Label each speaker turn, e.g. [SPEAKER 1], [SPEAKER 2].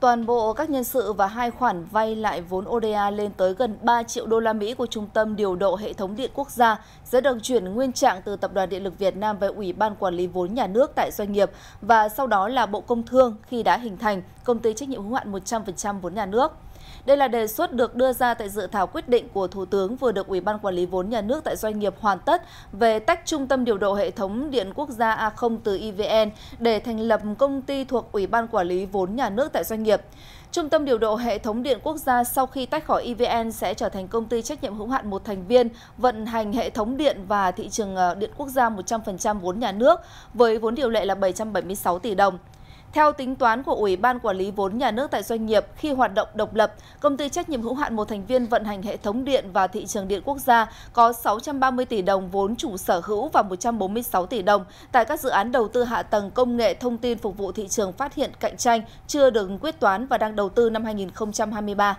[SPEAKER 1] Toàn bộ các nhân sự và hai khoản vay lại vốn ODA lên tới gần 3 triệu đô la Mỹ của Trung tâm điều độ hệ thống điện quốc gia sẽ được chuyển nguyên trạng từ Tập đoàn Điện lực Việt Nam về Ủy ban quản lý vốn nhà nước tại doanh nghiệp và sau đó là Bộ Công Thương khi đã hình thành công ty trách nhiệm hữu hạn 100% vốn nhà nước. Đây là đề xuất được đưa ra tại dự thảo quyết định của Thủ tướng vừa được Ủy ban Quản lý vốn nhà nước tại doanh nghiệp hoàn tất về tách trung tâm điều độ hệ thống điện quốc gia A0 từ EVN để thành lập công ty thuộc Ủy ban Quản lý vốn nhà nước tại doanh nghiệp. Trung tâm điều độ hệ thống điện quốc gia sau khi tách khỏi EVN sẽ trở thành công ty trách nhiệm hữu hạn một thành viên vận hành hệ thống điện và thị trường ờ, điện quốc gia 100% vốn nhà nước với vốn điều lệ là 776 tỷ đồng. Theo tính toán của Ủy ban Quản lý vốn nhà nước tại doanh nghiệp, khi hoạt động độc lập, công ty trách nhiệm hữu hạn một thành viên vận hành hệ thống điện và thị trường điện quốc gia có 630 tỷ đồng vốn chủ sở hữu và 146 tỷ đồng tại các dự án đầu tư hạ tầng công nghệ thông tin phục vụ thị trường phát hiện cạnh tranh chưa được quyết toán và đang đầu tư năm 2023.